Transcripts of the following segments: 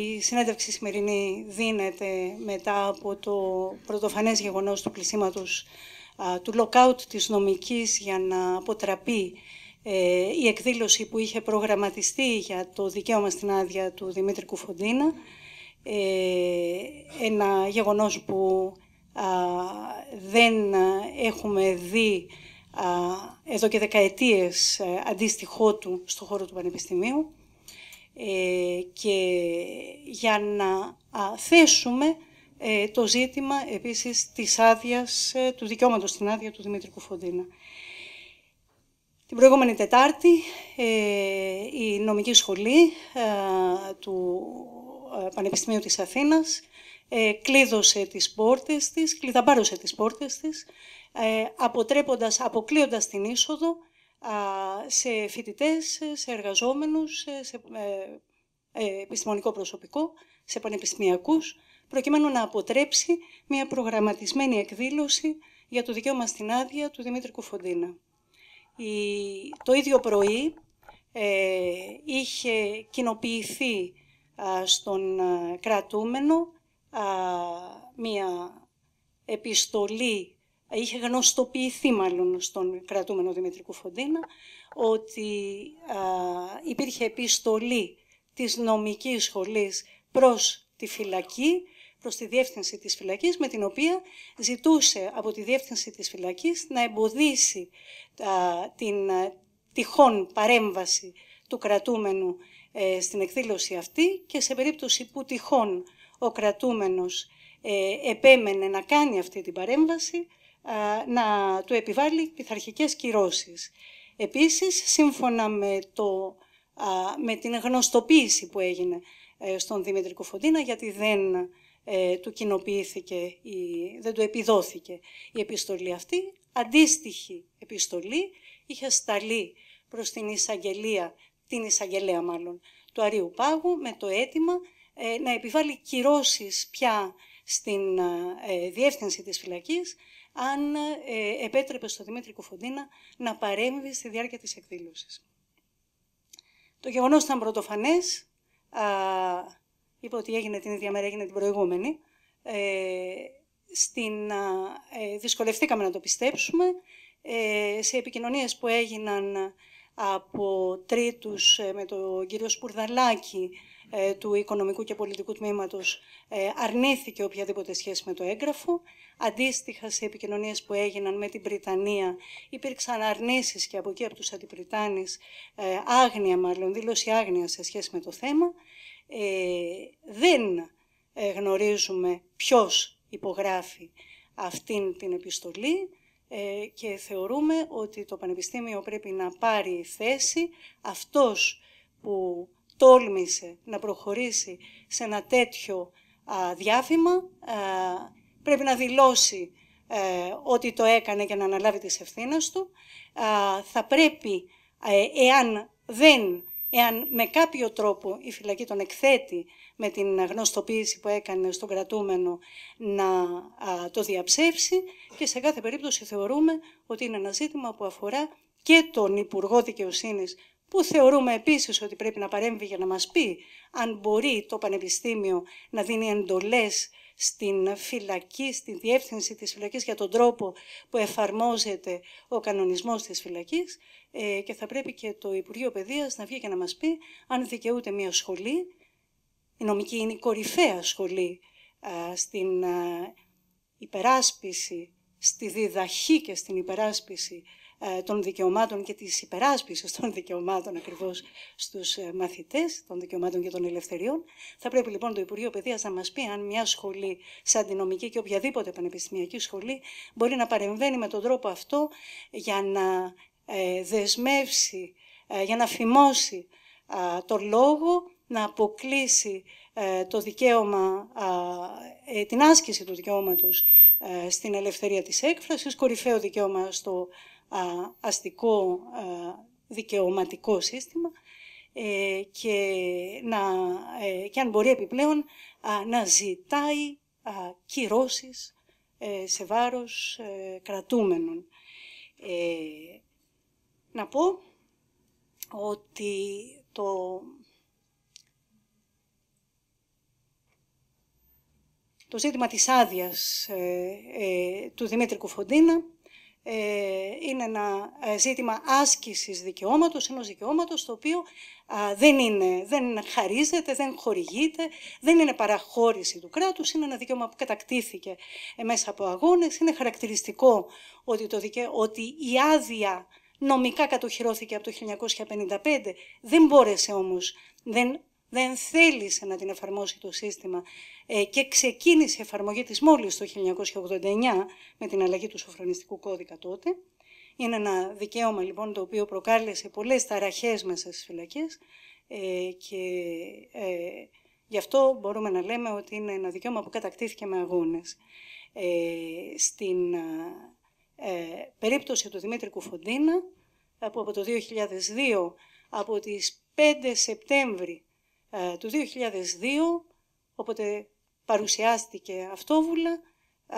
Η συνέντευξη σημερινή δίνεται μετά από το πρωτοφανές γεγονός του κλεισίματος του lockout της νομικής για να αποτραπεί ε, η εκδήλωση που είχε προγραμματιστεί για το δικαίωμα στην άδεια του Δημήτρη Κουφοντίνα. Ε, ένα γεγονός που δεν έχουμε δει εδώ και δεκαετίες ε, αντίστοιχό του στον χώρο του Πανεπιστημίου. και για να θέσουμε ε, το ζήτημα επίσης της άδειας, ε, του δικαιώματος στην άδεια του Δημήτρικου Φοντίνα. Την προηγούμενη Τετάρτη ε, η νομική σχολή του Πανεπιστημίου της Αθήνας κλείδωσε τις πόρτες της, κλειδαμπάρωσε τις πόρτες της, αποτρέποντας, αποκλείοντας την είσοδο σε φοιτητές, σε εργαζόμενους, σε ε, επιστημονικό προσωπικό, σε πανεπιστημιακούς, προκειμένου να αποτρέψει μια προγραμματισμένη εκδήλωση για το δικαίωμα στην άδεια του Δημήτρη Κουφοντίνα. Το ίδιο πρωί ε, είχε κοινοποιηθεί στον ε, κρατούμενο μια επιστολή, είχε γνωστοποιηθεί μάλλον στον κρατούμενο Δημήτρη Κουφοντίνα, ότι υπήρχε επιστολή της νομικής σχολής προς τη φυλακή, προς τη διεύθυνση της φυλακής, με την οποία ζητούσε από τη διεύθυνση της φυλακής να εμποδίσει την τυχόν παρέμβαση του κρατούμενου ε, στην εκδήλωση αυτή και σε περίπτωση που τυχόν ο κρατούμενος ε, επέμενε να κάνει αυτή την παρέμβαση, να του επιβάλλει πειθαρχικές κυρώσεις. Επίσης, σύμφωνα με το με την γνωστοποίηση που έγινε ε, στον Δημήτρη Κοφοντίνα γιατί δεν ε, του κοινοποιήθηκε, η, δεν του επιδόθηκε η επιστολή αυτή. Αντίστοιχη επιστολή είχε σταλεί προς την εισαγγελία, την εισαγγελέα μάλλον, του Αρίου Πάγου με το αίτημα ε, να επιβάλει κυρώσεις πια στην διεύθυνση της φυλακής αν επέτρεπε στον Δημήτρη Κοφοντίνα να παρέμβει στη διάρκεια της εκδήλωσης. Το γεγονός ήταν πρωτοφανές. Είπα ότι έγινε την ίδια μέρα, έγινε την προηγούμενη. Ε, στην, ε, δυσκολευτήκαμε να το πιστέψουμε. Ε, σε επικοινωνίες που έγιναν από τρίτους ε, με τον κύριο Σπουρδαλάκη του Οικονομικού και Πολιτικού Τμήματος αρνήθηκε οποιαδήποτε σχέση με το έγγραφο. Αντίστοιχα σε επικοινωνίες που έγιναν με την Βρυτανία υπήρξαν αρνήσεις και από εκεί από τους αντιπριτάνης, ε, άγνοια μάλλον, δήλωση άγνοια σε σχέση με το θέμα. Ε, δεν ε, γνωρίζουμε ποιος υπογράφει αυτήν την επιστολή και θεωρούμε ότι το Πανεπιστήμιο πρέπει να πάρει θέση αυτός που τόλμησε να προχωρήσει σε ένα τέτοιο διάβημα πρέπει να δηλώσει ε, ότι το έκανε και να αναλάβει τις ευθύνες του. θα πρέπει, ε, εάν δεν, εάν με κάποιο τρόπο η φυλακή τον εκθέτει με την γνωστοποίηση που έκανε στον κρατούμενο να το διαψεύσει και σε κάθε περίπτωση θεωρούμε ότι είναι ένα ζήτημα που αφορά και τον Υπουργό Δικαιοσύνης, που θεωρούμε επίσης ότι πρέπει να παρέμβει για να μας πει αν μπορεί το Πανεπιστήμιο να δίνει εντολές στην φυλακή, στην διεύθυνση της φυλακής για τον τρόπο που εφαρμόζεται ο κανονισμός της φυλακής ε, και θα πρέπει και το Υπουργείο Παιδείας να βγει και να μας πει αν δικαιούται μια σχολή, η νομική είναι η κορυφαία σχολή στην υπεράσπιση, στη διδαχή και στην υπεράσπιση ε, των δικαιωμάτων και της υπεράσπισης των δικαιωμάτων ακριβώς στους ε, μαθητές, των δικαιωμάτων και των ελευθεριών. Θα πρέπει λοιπόν το Υπουργείο Παιδείας να μας πει αν μια σχολή σαν την νομική και οποιαδήποτε πανεπιστημιακή σχολή μπορεί να παρεμβαίνει με τον τρόπο αυτό για να ε, δεσμεύσει, για να φημώσει το λόγο, να αποκλείσει το δικαίωμα, την άσκηση του δικαιώματος στην ελευθερία της έκφρασης, κορυφαίο δικαίωμα στο αστικό δικαιωματικό σύστημα ε, και, να, ε, και αν μπορεί επιπλέον να ζητάει κυρώσεις ε, σε βάρος κρατούμενων. Να πω ότι το το ζήτημα της άδειας του Δημήτρη Κουφοντίνα ε, είναι ένα ε, ζήτημα άσκησης δικαιώματος, ενός δικαιώματος το οποίο δεν, είναι, δεν χαρίζεται, δεν χορηγείται, δεν είναι παραχώρηση του κράτους, είναι ένα δικαίωμα που κατακτήθηκε ε, μέσα από αγώνες, είναι χαρακτηριστικό ότι, το δικαι... ότι η άδεια νομικά κατοχυρώθηκε από το 1955, δεν μπόρεσε όμως, δεν δεν θέλησε να την εφαρμόσει το σύστημα ε, και ξεκίνησε η εφαρμογή της μόλις το 1989 με την αλλαγή του σοφρονιστικού κώδικα τότε. Είναι ένα δικαίωμα λοιπόν το οποίο προκάλεσε πολλές ταραχές μέσα στις φυλακές ε, και ε, γι' αυτό μπορούμε να λέμε ότι είναι ένα δικαίωμα που κατακτήθηκε με αγώνες. στην περίπτωση του Δημήτρη Κουφοντίνα, από το 2002, από τις 5 Σεπτέμβρη ε, του 2002, όποτε παρουσιάστηκε αυτόβουλα ε,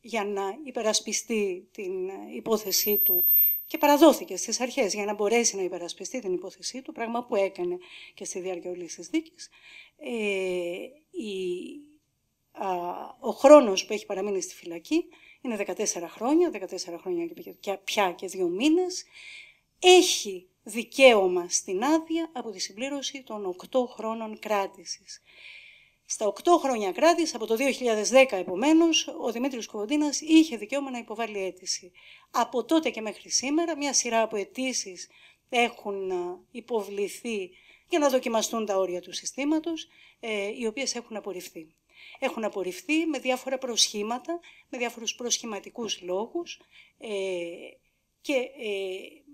για να υπερασπιστεί την ε, υπόθεσή του και παραδόθηκε στις αρχές για να μπορέσει να υπερασπιστεί την υπόθεσή του, πράγμα που έκανε και στη διάρκεια όλης της δίκης. Ε, η, ο χρόνος που έχει παραμείνει στη φυλακή είναι 14 χρόνια, 14 χρόνια και πια και δύο μήνες. Έχει δικαίωμα στην άδεια από τη συμπλήρωση των 8 χρόνων κράτησης. Στα 8 χρόνια κράτηση, από το 2010 επομένως, ο Δημήτρης Κοβοντίνας είχε δικαίωμα να υποβάλει αίτηση. Από τότε και μέχρι σήμερα, μια σειρά από αιτήσεις έχουν ε, υποβληθεί για να δοκιμαστούν τα όρια του συστήματος, ε, οι οποίες έχουν απορριφθεί. Έχουν απορριφθεί με διάφορα προσχήματα, με διάφορους προσχηματικούς λόγους ε, και ε,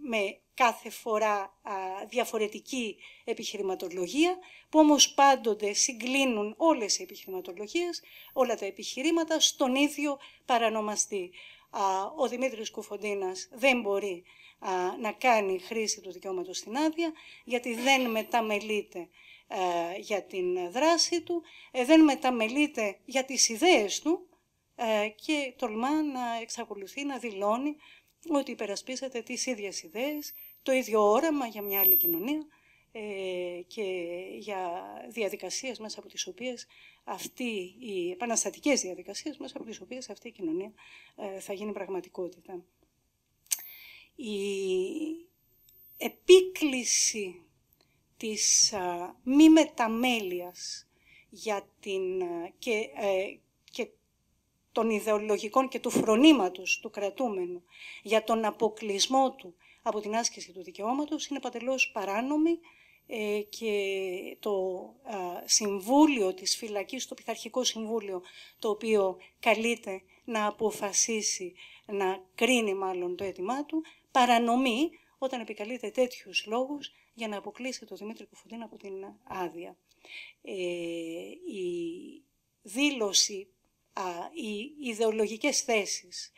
με κάθε φορά διαφορετική επιχειρηματολογία, που όμως πάντοτε συγκλίνουν όλες οι επιχειρηματολογίες, όλα τα επιχειρήματα στον ίδιο παρανομαστή. ο Δημήτρης Κουφοντίνας δεν μπορεί να κάνει χρήση του δικαιώματος στην άδεια, γιατί δεν μεταμελείται για την δράση του, ε, δεν μεταμελείται για τις ιδέες του ε, και τολμά να εξακολουθεί να δηλώνει ότι υπερασπίσατε τις ίδιες ιδέες, το ίδιο όραμα για μια άλλη κοινωνία ε, και για διαδικασίες μέσα από τις οποίες αυτή, οι επαναστατικές διαδικασίες μέσα από τις οποίες αυτή η κοινωνία ε, θα γίνει πραγματικότητα. Η επίκληση της α, μη μεταμέλειας για την, και, ε, των ιδεολογικών και του φρονήματος του κρατούμενου για τον αποκλεισμό του από την άσκηση του δικαιώματος είναι παντελώς παράνομη ε, και το Συμβούλιο της Φυλακής, το Πειθαρχικό Συμβούλιο, το οποίο καλείται να αποφασίσει, να κρίνει μάλλον το αίτημά του, παρανομεί όταν επικαλείται τέτοιους λόγους για να αποκλείσει το Δημήτρη Κουφοντίν από την άδεια. Ε, η δήλωση οι ιδεολογικές θέσεις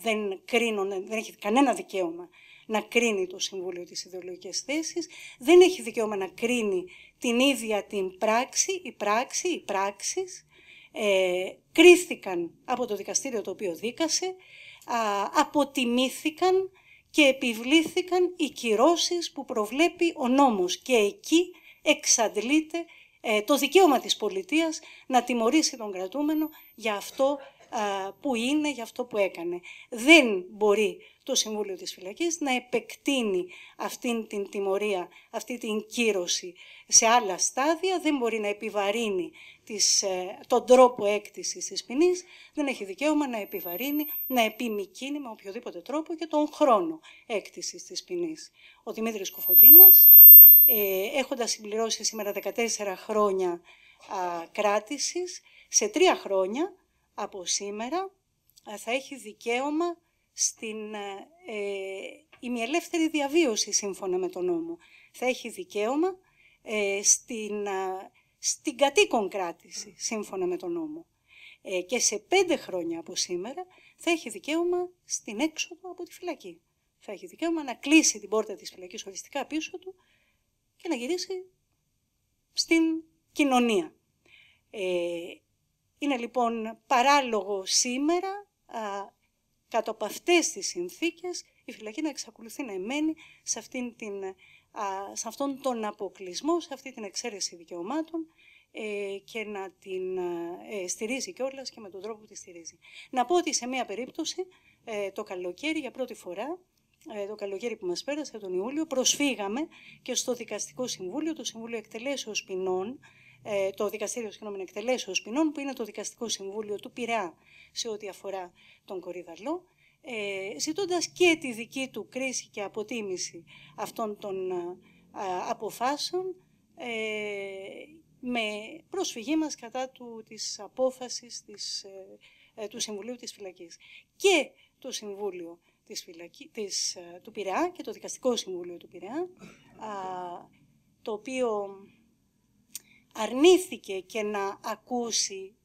δεν κρίνουν, δεν έχει κανένα δικαίωμα να κρίνει το Συμβούλιο τις ιδεολογικές θέσεις, δεν έχει δικαίωμα να κρίνει την ίδια την πράξη, η πράξη, οι πράξεις, ε, κρίθηκαν από το δικαστήριο το οποίο δίκασε, α, αποτιμήθηκαν και επιβλήθηκαν οι κυρώσεις που προβλέπει ο νόμος και εκεί εξαντλείται ε, το δικαίωμα της πολιτείας να τιμωρήσει τον κρατούμενο για αυτό που είναι, για αυτό που έκανε. Δεν μπορεί το Συμβούλιο της Φυλακής να επεκτείνει αυτή την τιμωρία, αυτή την κύρωση σε άλλα στάδια, δεν μπορεί να επιβαρύνει τις, ε, τον τρόπο έκτησης της ποινής, δεν έχει δικαίωμα να επιβαρύνει, να επιμηκύνει με οποιοδήποτε τρόπο και τον χρόνο έκτησης της ποινής. Ο Δημήτρης Κουφοντίνας ε, έχοντας συμπληρώσει σήμερα 14 χρόνια α, κράτησης, σε τρία χρόνια από σήμερα θα έχει δικαίωμα στην ε, ε, ημιελεύθερη διαβίωση σύμφωνα με τον νόμο. Θα έχει δικαίωμα ε, στην, α, στην κατοίκον κράτηση σύμφωνα με τον νόμο. Ε, και σε πέντε χρόνια από σήμερα θα έχει δικαίωμα στην έξοδο από τη φυλακή. Θα έχει δικαίωμα να κλείσει την πόρτα της φυλακής οριστικά πίσω του και να γυρίσει στην κοινωνία. Ε, είναι λοιπόν παράλογο σήμερα, α, κάτω από αυτές τις συνθήκες, η φυλακή να εξακολουθεί να εμένει σε, αυτήν την, αυτόν τον αποκλεισμό, σε αυτή την εξαίρεση δικαιωμάτων ε, και να την ε, στηρίζει κιόλας και με τον τρόπο που τη στηρίζει. Να πω ότι σε μία περίπτωση, ε, το καλοκαίρι για πρώτη φορά, ε, το καλοκαίρι που μας πέρασε, τον Ιούλιο, προσφύγαμε και στο Δικαστικό Συμβούλιο, το Συμβούλιο Εκτελέσεως Ποινών, ε, το Δικαστήριο Συγγνώμη Εκτελέσεως Ποινών, που είναι το Δικαστικό Συμβούλιο του Πειραιά σε ό,τι αφορά τον Κορυδαλό, ε, ζητώντας και τη δική του κρίση και αποτίμηση αυτών των αποφάσεων με προσφυγή μας κατά του, της απόφασης της, του Συμβουλίου της Φυλακής. Και το Συμβούλιο της φυλακή, ε, του Πειραιά και το Δικαστικό Συμβούλιο του Πειραιά, το οποίο αρνήθηκε και να ακούσει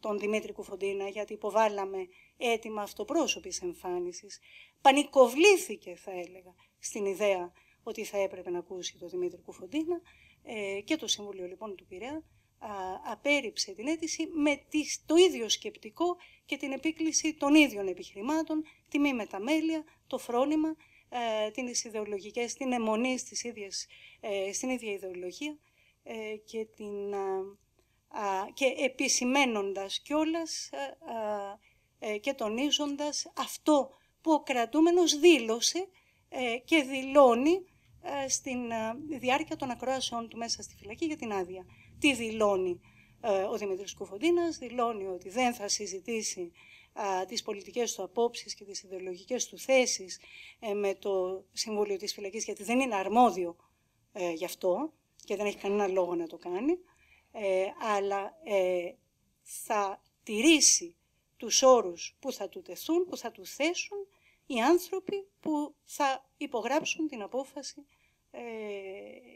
τον Δημήτρη Κουφοντίνα, γιατί υποβάλαμε αίτημα αυτοπρόσωπης εμφάνισης. Πανικοβλήθηκε, θα έλεγα, στην ιδέα ότι θα έπρεπε να ακούσει τον Δημήτρη Κουφοντίνα ε, και το Συμβούλιο λοιπόν του Πειραιά απέριψε την αίτηση με το ίδιο σκεπτικό και την επίκληση των ίδιων επιχειρημάτων, τη μη μεταμέλεια, το φρόνημα, ε, την ιδεολογικές, την αιμονή ε, στην ίδια ιδεολογία ε, και, την, και επισημένοντας κιόλας και τονίζοντας αυτό που ο κρατούμενος δήλωσε και δηλώνει ε, στη ε, διάρκεια των ακρόασεών του μέσα στη φυλακή για την άδεια. Τι δηλώνει ε, ο Δημήτρης Κουφοντίνας, δηλώνει ότι δεν θα συζητήσει τις πολιτικές του απόψεις και τις ιδεολογικές του θέσεις με το Συμβούλιο της Φυλακής, γιατί δεν είναι αρμόδιο γι' αυτό και δεν έχει κανένα λόγο να το κάνει, αλλά θα τηρήσει τους όρους που θα του τεθούν, που θα του θέσουν οι άνθρωποι που θα υπογράψουν την απόφαση ε,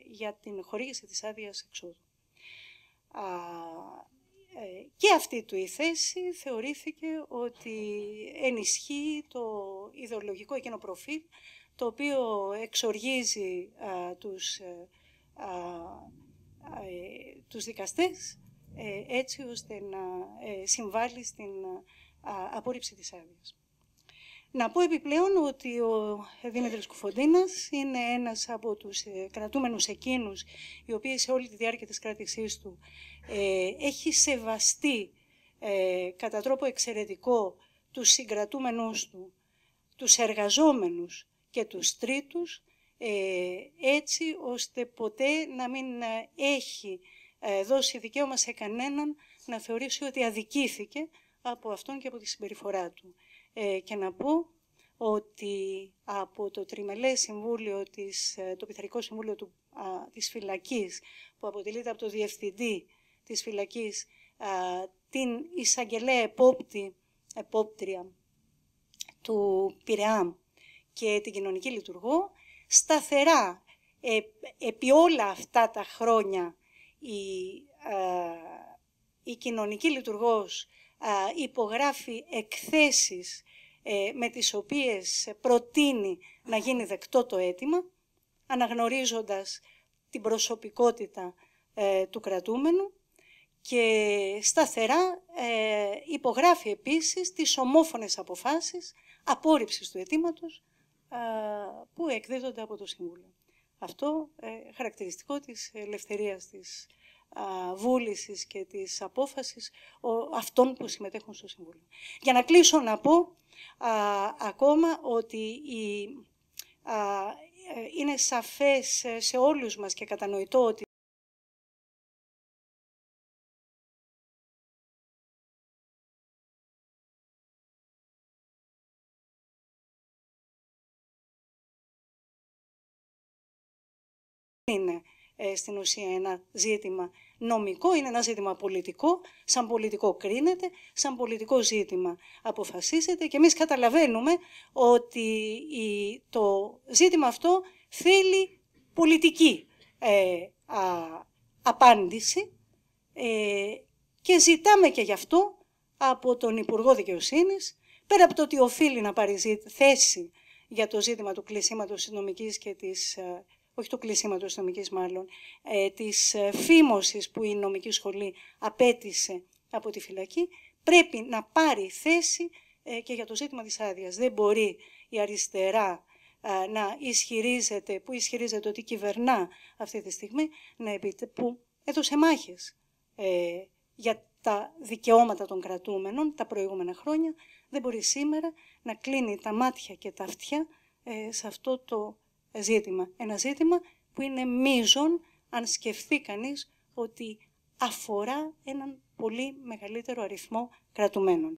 για την χορήγηση της άδειας εξόδου. Ε, και αυτή του η θέση θεωρήθηκε ότι ενισχύει το ιδεολογικό εκείνο προφίλ το οποίο εξοργίζει α, τους, ε, α, τους δικαστές έτσι ώστε να συμβάλλει στην απόρριψη της άδειας. Να πω επιπλέον ότι ο Δήμητρης Κουφοντίνας είναι ένας από τους ε, κρατούμενους εκείνους οι οποίοι σε όλη τη διάρκεια της κράτησής του ε, έχει σεβαστεί ε, κατά τρόπο εξαιρετικό τους συγκρατούμενους του, τους εργαζόμενους και τους τρίτους ε, έτσι ώστε ποτέ να μην έχει δώσει δικαίωμα σε κανέναν να θεωρήσει ότι αδικήθηκε από αυτόν και από τη συμπεριφορά του. Ε, και να πω ότι από το τριμελέ συμβούλιο, της, ε, το πειθαρχικό συμβούλιο του, της φυλακής, που αποτελείται από το διευθυντή της φυλακής, την εισαγγελέα επόπτη, επόπτρια του ΠΥΡΕΑΜ και την κοινωνική λειτουργό, σταθερά ε, επί όλα αυτά τα χρόνια η, η κοινωνική λειτουργός υπογράφει εκθέσεις ε, με τις οποίες προτείνει να γίνει δεκτό το αίτημα, αναγνωρίζοντας την προσωπικότητα ε, του κρατούμενου και σταθερά ε, υπογράφει επίσης τις ομόφωνες αποφάσεις απόρριψης του αιτήματος που εκδίδονται από το Συμβούλιο. Αυτό χαρακτηριστικό της ελευθερίας της βούλησης και της απόφασης αυτών που συμμετέχουν στο Συμβούλιο. Για να κλείσω να πω ακόμα ότι ε, είναι σαφές σε όλους μας και κατανοητό ότι ε, στην ουσία ένα ζήτημα νομικό, είναι ένα ζήτημα πολιτικό, σαν πολιτικό κρίνεται, σαν πολιτικό ζήτημα αποφασίζεται και εμείς καταλαβαίνουμε ότι το ζήτημα αυτό θέλει πολιτική ε, α, απάντηση ε, και ζητάμε και γι' αυτό από τον Υπουργό Δικαιοσύνης, πέρα από το ότι οφείλει να πάρει θέση για το ζήτημα του κλεισίματος της νομικής και της ε, όχι του κλεισίματος της νομικής μάλλον, ε, της ε, φήμωσης που η νομική σχολή απέτησε από τη φυλακή, πρέπει να πάρει θέση ε, και για το ζήτημα της άδειας. Δεν μπορεί η αριστερά ε, να ισχυρίζεται, που ισχυρίζεται ότι κυβερνά αυτή τη στιγμή, να επίτε, που έδωσε μάχες ε, για τα δικαιώματα των κρατούμενων τα προηγούμενα χρόνια, δεν μπορεί σήμερα να κλείνει τα μάτια και τα αυτιά σε αυτό το ένα ζήτημα που είναι μείζον αν σκεφτεί κανείς ότι αφορά έναν πολύ μεγαλύτερο αριθμό κρατουμένων.